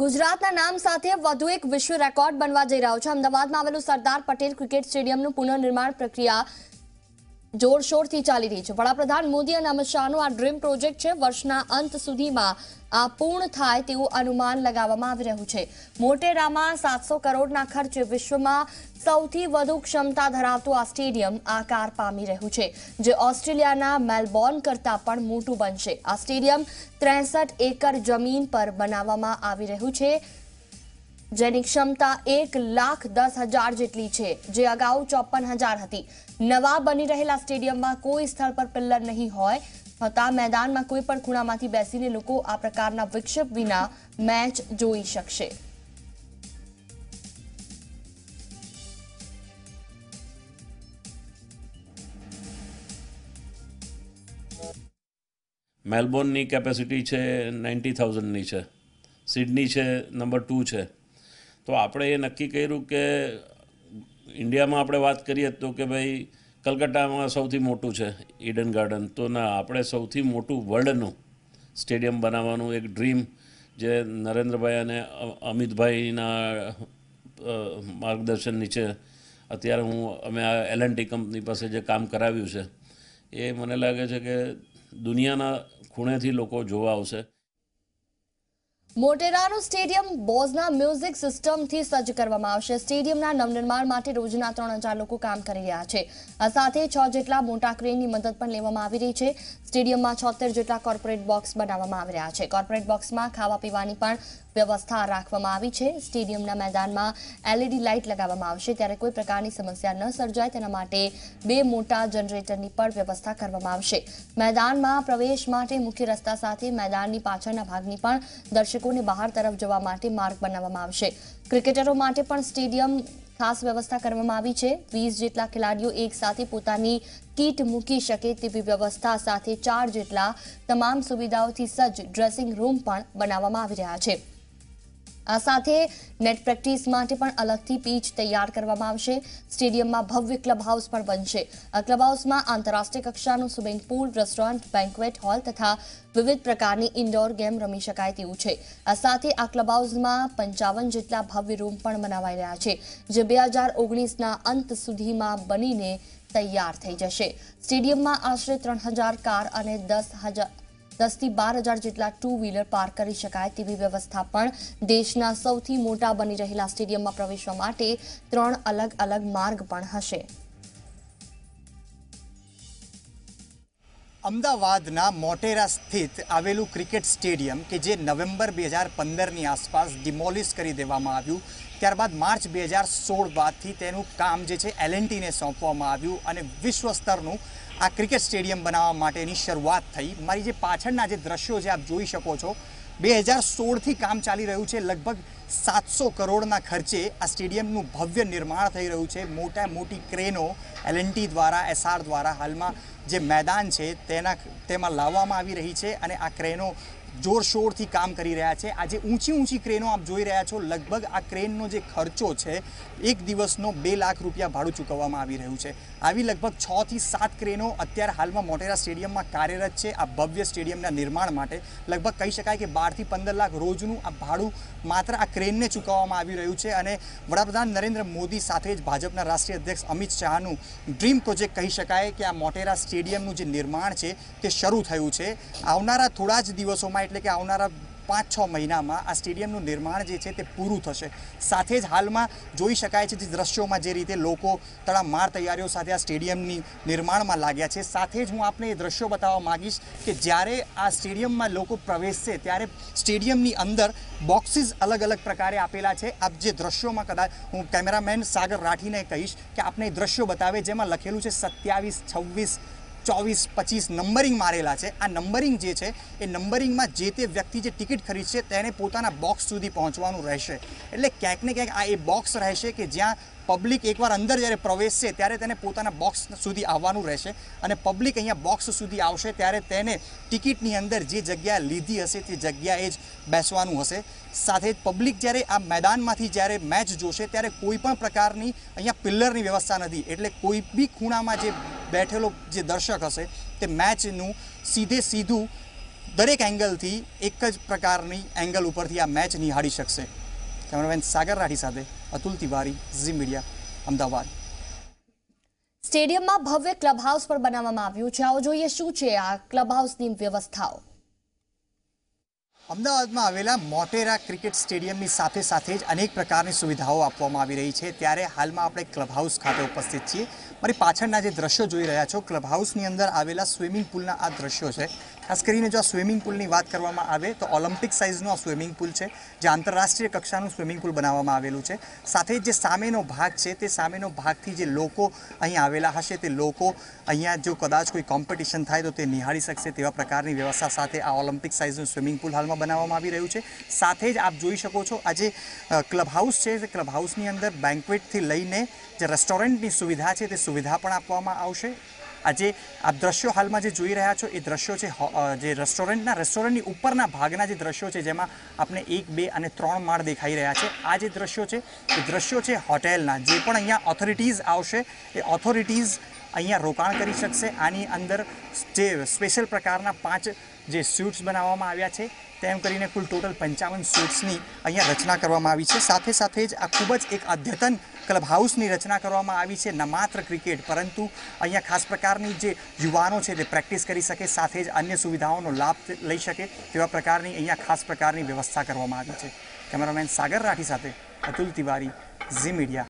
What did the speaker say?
ગુજરાતના નામ સાથે વધુ એક વિશ્વ રેકોર્ડ બનવા જઈ રહ્યો છે અમદાવાદમાં આવેલું સરદાર પટેલ ક્રિકેટ સ્ટેડિયમનું પુનઃનિર્માણ પ્રક્રિયા જોરશોરથી ચાલી રહી છે વડાપ્રધાન મોદી અને અમિત શાહનો આ ડ્રીમ પ્રોજેક્ટ છે વર્ષના અંત સુધીમાં આ પૂર્ણ થાય તેવું અનુમાન લગાવવામાં આવી રહ્યું છે મોટેરામાં સાતસો કરોડના ખર્ચે વિશ્વમાં સૌથી વધુ ક્ષમતા ધરાવતું આ સ્ટેડિયમ આકાર પામી રહ્યું છે જે ઓસ્ટ્રેલિયાના મેલબોર્ન કરતાં પણ મોટું બનશે આ સ્ટેડિયમ ત્રેસઠ એકર જમીન પર બનાવવામાં આવી રહ્યું છે જેની ક્ષમતા એક લાખ દસ હજાર જેટલી છે જે અગાઉ ચોપન હજાર હતી નવા બની રહેલા સ્ટેડિયમમાં કોઈ સ્થળ પર પિલ્લર નહીં હોય છતાં મેદાનમાં કોઈ પણ ખૂણામાંથી બેસીને લોકો આ પ્રકારના વિક્ષેપ વિના મેચ જોઈ શકશે મેલબોર્નની કેપેસિટી છે નાઇન્ટી થાઉઝન્ડની છે સિડની છે નંબર ટુ છે તો આપણે એ નક્કી કર્યું કે ઇન્ડિયામાં આપણે વાત કરીએ તો કે ભાઈ કલકત્તામાં સૌથી મોટું છે ઈડન ગાર્ડન તો ના આપણે સૌથી મોટું વર્લ્ડનું સ્ટેડિયમ બનાવવાનું એક ડ્રીમ જે નરેન્દ્રભાઈ અને અમિતભાઈના માર્ગદર્શન નીચે અત્યારે હું અમે આ એલ કંપની પાસે જે કામ કરાવ્યું છે એ મને લાગે છે કે દુનિયાના ખૂણેથી લોકો જોવા આવશે મોટેરાનું સ્ટેડિયમ બોઝના મ્યુઝિક સિસ્ટમથી સજ્જ કરવામાં આવશે સ્ટેડિયમના નવનિર્માણ માટે રોજના ત્રણ હજાર લોકો કામ કરી રહ્યા છે આ સાથે છ જેટલા મોટા ક્રેનની મદદ પણ લેવામાં આવી રહી છે સ્ટેડિયમમાં છોતેર જેટલા કોર્પોરેટ બોક્સ બનાવવામાં આવી રહ્યા છે કોર્પોરેટ બોક્સમાં ખાવા પીવાની પણ વ્યવસ્થા રાખવામાં આવી છે સ્ટેડિયમના મેદાનમાં એલઈડી લાઇટ લગાવવામાં આવશે ત્યારે કોઈ પ્રકારની સમસ્યા ન સર્જાય તેના માટે બે મોટા જનરેટરની પણ વ્યવસ્થા કરવામાં આવશે મેદાનમાં પ્રવેશ માટે મુખ્ય રસ્તા સાથે મેદાનની પાછળના ભાગની પણ દર્શકોને બહાર તરફ જવા માટે માર્ગ બનાવવામાં આવશે ક્રિકેટરો માટે પણ સ્ટેડિયમ ખાસ વ્યવસ્થા કરવામાં આવી છે વીસ જેટલા ખેલાડીઓ એક સાથે પોતાની કીટ મૂકી શકે તેવી વ્યવસ્થા સાથે ચાર જેટલા તમામ સુવિધાઓથી સજ્જ ડ્રેસિંગ રૂમ પણ બનાવવામાં આવી રહ્યા છે આ સાથે નેટ પ્રેક્ટિસ માટે પણ અલગથી પીચ તૈયાર કરવામાં આવશે સ્ટેડિયમમાં ભવ્ય ક્લબ હાઉસ પણ બનશે આ ક્લબ હાઉસમાં આંતરરાષ્ટ્રીય કક્ષાનું swimming pool restaurant banquet hall તથા વિવિધ પ્રકારની ઇન્ડોર ગેમ રમી શકાય તેવું છે આ સાથે આ ક્લબ હાઉસમાં પંચાવન જેટલા ભવ્ય રૂમ પણ બનાવાઈ રહ્યા છે જે બે હજાર ઓગણીસના અંત સુધીમાં બનીને તૈયાર થઈ જશે સ્ટેડિયમમાં આશરે ત્રણ હજાર કાર અને દસ હજાર દસથી બાર હજાર જેટલા ટુ વ્હીલર પાર્ક કરી શકાય તેવી વ્યવસ્થા પણ દેશના સૌથી મોટા બની રહેલા સ્ટેડિયમમાં પ્રવેશવા માટે ત્રણ અલગ અલગ માર્ગ પણ હશે અમદાવાદના મોટેરા સ્થિત આવેલું ક્રિકેટ સ્ટેડિયમ કે જે નવેમ્બર બે હજાર પંદરની આસપાસ ડિમોલિશ કરી દેવામાં આવ્યું ત્યારબાદ માર્ચ બે હજાર સોળ બાદથી તેનું કામ જે છે એલએનટીને સોંપવામાં આવ્યું અને વિશ્વ સ્તરનું આ ક્રિકેટ સ્ટેડિયમ બનાવવા માટેની શરૂઆત થઈ મારી જે પાછળના જે દ્રશ્યો છે આપ જોઈ શકો છો બે હજાર સોળથી કામ ચાલી રહ્યું છે લગભગ સાતસો કરોડના ખર્ચે આ સ્ટેડિયમનું ભવ્ય નિર્માણ થઈ રહ્યું છે મોટા મોટી ક્રેનો એલએનટી દ્વારા એસઆર દ્વારા હાલમાં જે મેદાન છે તેના તેમાં લાવવામાં આવી રહી છે અને આ ક્રેનો જોરશોરથી કામ કરી રહ્યા છે આજે ઊંચી ઊંચી ક્રેનો આપ જોઈ રહ્યા છો લગભગ આ ક્રેનનો જે ખર્ચો છે એક દિવસનો બે લાખ રૂપિયા ભાડું ચૂકવવામાં આવી રહ્યું છે આવી લગભગ છથી સાત ક્રેનો અત્યારે હાલમાં મોટેરા સ્ટેડિયમમાં કાર્યરત છે આ ભવ્ય સ્ટેડિયમના નિર્માણ માટે લગભગ કહી શકાય કે બારથી પંદર લાખ રોજનું આ ભાડું માત્ર આ ક્રેનને ચૂકવવામાં આવી રહ્યું છે અને વડાપ્રધાન નરેન્દ્ર મોદી સાથે જ ભાજપના રાષ્ટ્રીય અધ્યક્ષ અમિત શાહનું ડ્રીમ પ્રોજેક્ટ કહી શકાય કે આ મોટેરા સ્ટેડિયમનું જે નિર્માણ છે તે શરૂ થયું છે આવનારા થોડા જ દિવસોમાં દિવસમાં એટલે કે આવનારા પાંચ છ મહિનામાં આ સ્ટેડિયમનું નિર્માણ જે છે તે પૂરું થશે સાથે જ હાલમાં જોઈ શકાય છે જે દ્રશ્યોમાં જે રીતે લોકો માર તૈયારીઓ સાથે આ સ્ટેડિયમની નિર્માણમાં લાગ્યા છે સાથે જ હું આપને એ દ્રશ્યો બતાવવા માગીશ કે જ્યારે આ સ્ટેડિયમમાં લોકો પ્રવેશશે ત્યારે સ્ટેડિયમની અંદર બોક્સિસ અલગ અલગ પ્રકારે આપેલા છે આપ જે દ્રશ્યોમાં કદાચ હું કેમેરામેન સાગર રાઠીને કહીશ કે આપને દ્રશ્યો બતાવે જેમાં લખેલું છે સત્યાવીસ છવ્વીસ ચોવીસ પચીસ નંબરિંગ મારેલા છે આ નંબરિંગ જે છે એ નંબરિંગમાં જે તે વ્યક્તિ જે ટિકિટ ખરીદશે તેને પોતાના બોક્સ સુધી પહોંચવાનું રહેશે એટલે ક્યાંક ને ક્યાંક આ એ બોક્સ રહેશે કે જ્યાં પબ્લિક એકવાર અંદર જ્યારે પ્રવેશશે ત્યારે તેને પોતાના બોક્સ સુધી આવવાનું રહેશે અને પબ્લિક અહીંયા બોક્સ સુધી આવશે ત્યારે તેને ટિકિટની અંદર જે જગ્યા લીધી હશે તે જગ્યાએ જ બેસવાનું હશે સાથે જ પબ્લિક જ્યારે આ મેદાનમાંથી જ્યારે મેચ જોશે ત્યારે કોઈ પણ પ્રકારની અહીંયા પિલ્લરની વ્યવસ્થા નથી એટલે કોઈ બી ખૂણામાં જે બેઠેલો જે દર્શક હશે તે મેચનું સીધે સીધું દરેક એંગલથી એક જ પ્રકારની એંગલ ઉપરથી આ મેચ નિહાળી શકશે કેમેરામેન સાગર રાઠી સાથે અતુલ તિવારી ઝી મીડિયા અમદાવાદ સ્ટેડિયમમાં ભવ્ય ક્લબ હાઉસ પર બનાવવામાં આવ્યું છે આવો જોઈએ શું છે આ ક્લબ હાઉસની વ્યવસ્થાઓ અમદાવાદમાં આવેલા મોટેરા ક્રિકેટ સ્ટેડિયમની સાથે સાથે જ અનેક પ્રકારની સુવિધાઓ આપવામાં આવી રહી છે ત્યારે હાલમાં આપણે ક્લબ હાઉસ ખાતે ઉપસ્થિત છીએ મારી પાછળના જે દ્રશ્યો જોઈ રહ્યા છો ક્લબ હાઉસની અંદર આવેલા સ્વિમિંગ પુલના આ દ્રશ્યો છે ખાસ કરીને જો આ સ્વિમિંગ પુલની વાત કરવામાં આવે તો ઓલિમ્પિક સાઇઝનું આ સ્વિમિંગ પુલ છે જે આંતરરાષ્ટ્રીય કક્ષાનું સ્વિમિંગ પુલ બનાવવામાં આવેલું છે સાથે જે સામેનો ભાગ છે તે સામેનો ભાગથી જે લોકો અહીં આવેલા હશે તે લોકો અહીંયા જો કદાચ કોઈ કોમ્પિટિશન થાય તો તે નિહાળી શકશે તેવા પ્રકારની વ્યવસ્થા સાથે આ ઓલિમ્પિક સાઇઝનું સ્વિમિંગ પુલ હાલમાં બનાવવામાં આવી રહ્યું છે સાથે જ આપ જોઈ શકો છો આ જે ક્લબ હાઉસ છે તે ક્લબ હાઉસની અંદર બેન્કવેટથી લઈને જે રેસ્ટોરન્ટની સુવિધા છે તે સુવિધા પણ આપવામાં આવશે આજે જે આ દ્રશ્યો હાલમાં જે જોઈ રહ્યા છો એ દ્રશ્યો છે જે રેસ્ટોરન્ટના રેસ્ટોરન્ટની ઉપરના ભાગના જે દ્રશ્યો છે જેમાં આપણે એક બે અને ત્રણ માળ દેખાઈ રહ્યા છે આ જે દ્રશ્યો છે એ દ્રશ્યો છે હોટેલના જે પણ અહીંયા ઓથોરિટીઝ આવશે એ ઓથોરિટીઝ અહીંયા રોકાણ કરી શકશે આની અંદર જે સ્પેશિયલ પ્રકારના પાંચ જે સ્વીટ્સ બનાવવામાં આવ્યા છે તેમ કરીને કુલ ટોટલ પંચાવન સ્યુટ્સની અહીંયા રચના કરવામાં આવી છે સાથે સાથે જ આ ખૂબ જ એક અદ્યતન ક્લબ હાઉસની રચના કરવામાં આવી છે ન માત્ર ક્રિકેટ પરંતુ અહીંયા ખાસ પ્રકારની જે યુવાનો છે તે પ્રેક્ટિસ કરી શકે સાથે જ અન્ય સુવિધાઓનો લાભ લઈ શકે તેવા પ્રકારની અહીંયા ખાસ પ્રકારની વ્યવસ્થા કરવામાં આવી છે કેમેરામેન સાગર રાઠી સાથે અતુલ તિવારી ઝી મીડિયા